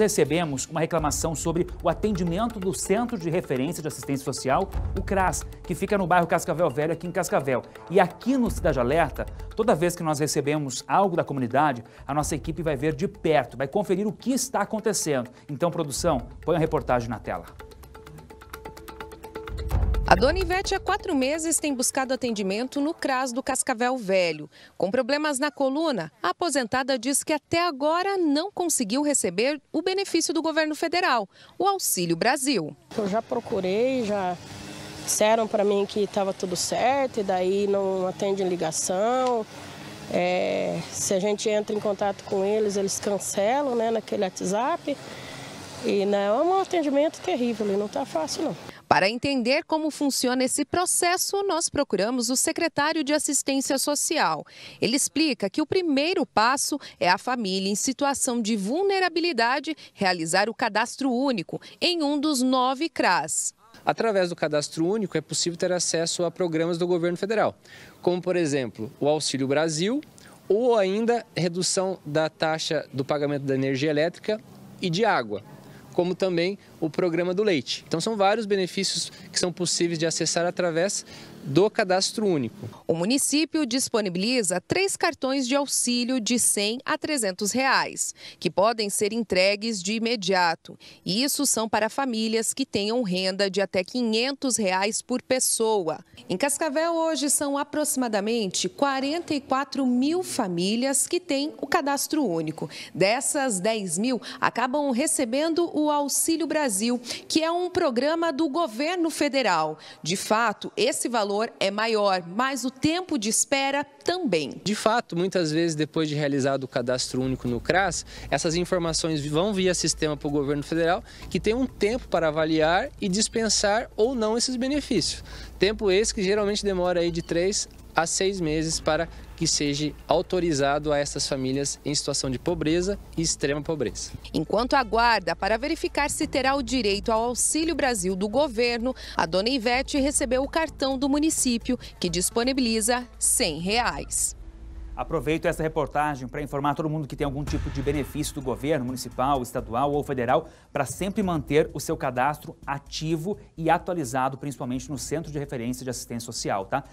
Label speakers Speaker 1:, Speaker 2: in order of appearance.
Speaker 1: recebemos uma reclamação sobre o atendimento do Centro de Referência de Assistência Social, o CRAS, que fica no bairro Cascavel Velho, aqui em Cascavel. E aqui no Cidade Alerta, toda vez que nós recebemos algo da comunidade, a nossa equipe vai ver de perto, vai conferir o que está acontecendo. Então, produção, põe a reportagem na tela.
Speaker 2: A dona Ivete há quatro meses tem buscado atendimento no CRAS do Cascavel Velho. Com problemas na coluna, a aposentada diz que até agora não conseguiu receber o benefício do governo federal, o Auxílio Brasil. Eu já procurei, já disseram para mim que estava tudo certo e daí não atende ligação. É, se a gente entra em contato com eles, eles cancelam né, naquele WhatsApp. E não, é um atendimento terrível, e não está fácil não. Para entender como funciona esse processo, nós procuramos o secretário de Assistência Social. Ele explica que o primeiro passo é a família em situação de vulnerabilidade realizar o cadastro único em um dos nove CRAS.
Speaker 3: Através do cadastro único é possível ter acesso a programas do governo federal, como, por exemplo, o Auxílio Brasil ou ainda redução da taxa do pagamento da energia elétrica e de água como também o programa do leite. Então são vários benefícios que são possíveis de acessar através do cadastro único. O município disponibiliza três
Speaker 2: cartões de auxílio de 100 a 300 reais, que podem ser entregues de imediato. E isso são para famílias que tenham renda de até 500 reais por pessoa. Em Cascavel, hoje, são aproximadamente 44 mil famílias que têm o cadastro único. Dessas, 10 mil acabam recebendo o Auxílio Brasil, que é um programa do governo federal. De fato, esse valor valor é maior, mas o tempo de espera também.
Speaker 3: De fato, muitas vezes depois de realizado o cadastro único no CRAS, essas informações vão via sistema para o governo federal, que tem um tempo para avaliar e dispensar ou não esses benefícios. Tempo esse que geralmente demora aí de 3 a seis meses para que seja autorizado a essas famílias em situação de pobreza e extrema pobreza.
Speaker 2: Enquanto aguarda para verificar se terá o direito ao Auxílio Brasil do governo, a dona Ivete recebeu o cartão do município, que disponibiliza R$ 100. Reais.
Speaker 1: Aproveito essa reportagem para informar todo mundo que tem algum tipo de benefício do governo municipal, estadual ou federal para sempre manter o seu cadastro ativo e atualizado, principalmente no Centro de Referência de Assistência Social, tá?